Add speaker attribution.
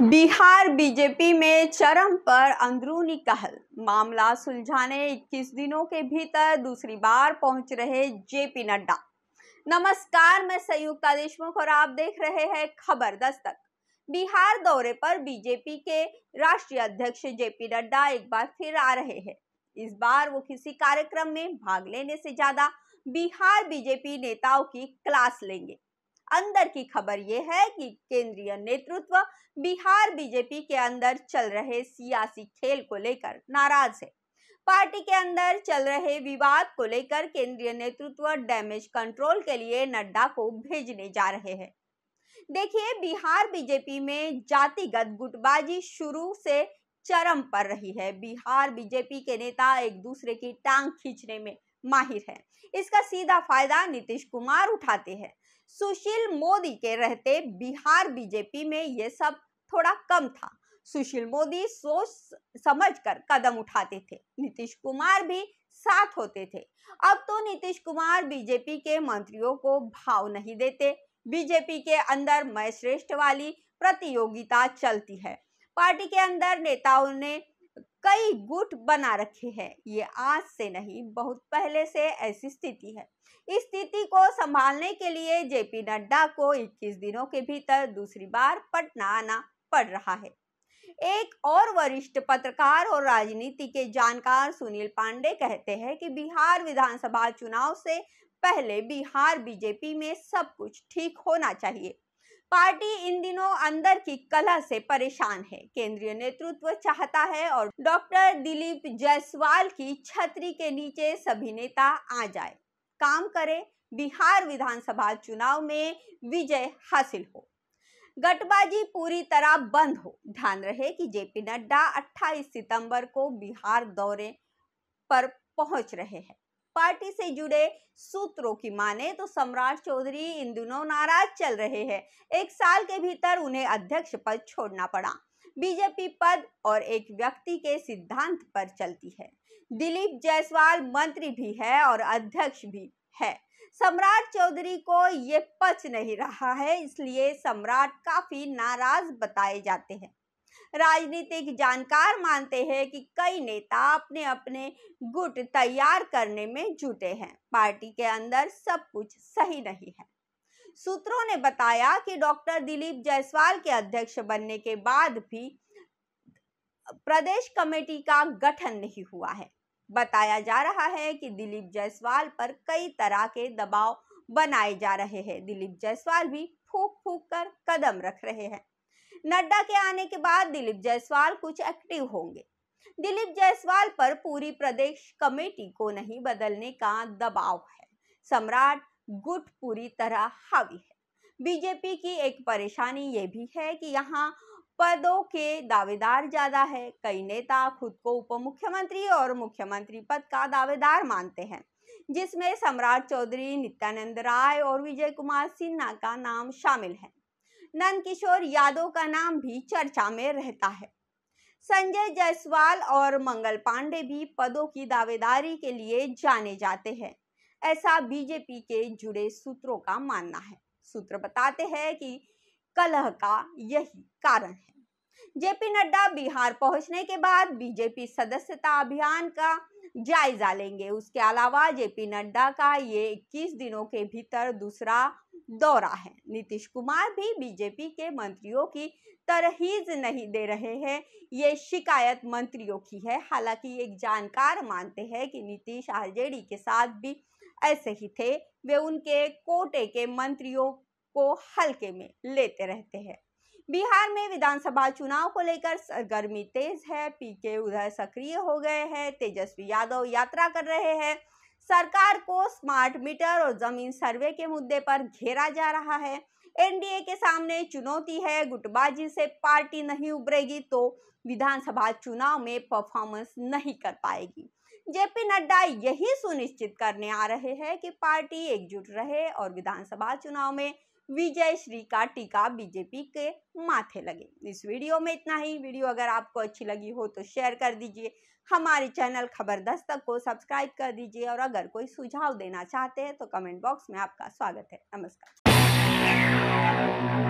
Speaker 1: Bihar BJP में चरम पर अंदरूनी कहल मामला सुलझाने 21 दिनों के भीतर दूसरी बार पहुंच रहे जेपी नड्डा नमस्कार मैं संयुक्त देशमुख और आप देख रहे हैं खबर दस्तक बिहार दौरे पर बीजेपी के राष्ट्रीय अध्यक्ष जेपी नड्डा एक बार फिर आ रहे हैं इस बार वो किसी कार्यक्रम में भाग लेने से ज्यादा बिहार बीजेपी नेताओं की क्लास लेंगे अंदर की खबर यह है कि केंद्रीय नेतृत्व बिहार बीजेपी के अंदर चल रहे सियासी खेल को लेकर नाराज है पार्टी के अंदर चल रहे विवाद को लेकर केंद्रीय नेतृत्व डैमेज कंट्रोल के लिए नड्डा को भेजने जा रहे हैं देखिए बिहार बीजेपी में जातिगत गुटबाजी शुरू से चरम पर रही है बिहार बीजेपी के नेता एक दूसरे की टांग खींचने में माहिर है इसका सीधा फायदा नीतीश कुमार उठाते हैं सुशील मोदी के रहते बिहार बीजेपी में ये सब थोड़ा कम था सुशील मोदी सोच समझकर कदम उठाते थे नीतीश कुमार भी साथ होते थे अब तो नीतीश कुमार बीजेपी के मंत्रियों को भाव नहीं देते बीजेपी के अंदर मैं श्रेष्ठ वाली प्रतियोगिता चलती है पार्टी के अंदर नेताओं ने कई गुट बना रखे हैं ये आज से नहीं बहुत पहले से ऐसी स्थिति है इस स्थिति को संभालने के लिए जेपी नड्डा को 21 दिनों के भीतर दूसरी बार पटना आना पड़ रहा है एक और वरिष्ठ पत्रकार और राजनीति के जानकार सुनील पांडे कहते हैं कि बिहार विधानसभा चुनाव से पहले बिहार बीजेपी में सब कुछ ठीक होना चाहिए पार्टी इन दिनों अंदर की कला से परेशान है केंद्रीय नेतृत्व चाहता है और डॉक्टर दिलीप जायसवाल की छतरी के नीचे सभी नेता आ जाए काम करे बिहार विधानसभा चुनाव में विजय हासिल हो गटबाजी पूरी तरह बंद हो ध्यान रहे कि जेपी नड्डा 28 सितंबर को बिहार दौरे पर पहुंच रहे हैं पार्टी से जुड़े सूत्रों की माने तो सम्राट चौधरी इन दिनों नाराज चल रहे हैं एक साल के भीतर उन्हें अध्यक्ष पद छोड़ना पड़ा बीजेपी पद और एक व्यक्ति के सिद्धांत पर चलती है दिलीप जायसवाल मंत्री भी है और अध्यक्ष भी है सम्राट चौधरी को ये पच नहीं रहा है इसलिए सम्राट काफी नाराज बताए जाते हैं राजनीतिक जानकार मानते हैं कि कई नेता अपने अपने गुट तैयार करने में जुटे हैं पार्टी के अंदर सब कुछ सही नहीं है सूत्रों ने बताया कि डॉक्टर दिलीप जायसवाल के अध्यक्ष बनने के बाद भी प्रदेश कमेटी का गठन नहीं हुआ है बताया जा रहा है कि दिलीप जायसवाल पर कई तरह के दबाव बनाए जा रहे हैं दिलीप जायसवाल भी फूक फूक कर कदम रख रहे हैं नड्डा के आने के बाद दिलीप जायसवाल कुछ एक्टिव होंगे दिलीप जायसवाल पर पूरी प्रदेश कमेटी को नहीं बदलने का दबाव है सम्राट गुट पूरी तरह हावी है बीजेपी की एक परेशानी ये भी है कि यहाँ पदों के दावेदार ज्यादा है कई नेता खुद को उप मुख्यमंत्री और मुख्यमंत्री पद का दावेदार मानते हैं जिसमें सम्राट चौधरी नित्यानंद राय और विजय कुमार सिन्हा का नाम शामिल है नंदकिशोर यादव का नाम भी चर्चा में रहता है संजय जायसवाल और मंगल पांडे भी पदों की दावेदारी के लिए जाने जाते हैं ऐसा बीजेपी के जुड़े सूत्रों का मानना है सूत्र बताते हैं कि कलह का यही कारण है जेपी नड्डा बिहार पहुंचने के बाद बीजेपी सदस्यता अभियान का जायजा लेंगे उसके अलावा जेपी नड्डा का ये 21 दिनों के भीतर दूसरा दौरा है नीतीश कुमार भी बीजेपी के मंत्रियों की तरहीज नहीं दे रहे हैं ये शिकायत मंत्रियों की है हालांकि एक जानकार मानते हैं कि नीतीश आरजेडी के साथ भी ऐसे ही थे वे उनके कोटे के मंत्रियों को हल्के में लेते रहते हैं बिहार में विधानसभा चुनाव को लेकर सरगर्मी तेज है पीके उधर सक्रिय हो गए हैं तेजस्वी यादव यात्रा कर रहे हैं सरकार को स्मार्ट मीटर और जमीन सर्वे के मुद्दे पर घेरा जा रहा है एनडीए के सामने चुनौती है गुटबाजी से पार्टी नहीं उभरेगी तो विधानसभा चुनाव में परफॉर्मेंस नहीं कर पाएगी जेपी नड्डा यही सुनिश्चित करने आ रहे हैं कि पार्टी एकजुट रहे और विधानसभा चुनाव में विजय श्री का टीका बीजेपी के माथे लगे इस वीडियो में इतना ही वीडियो अगर आपको अच्छी लगी हो तो शेयर कर दीजिए हमारे चैनल खबर दस्तक को सब्सक्राइब कर दीजिए और अगर कोई सुझाव देना चाहते हैं तो कमेंट बॉक्स में आपका स्वागत है नमस्कार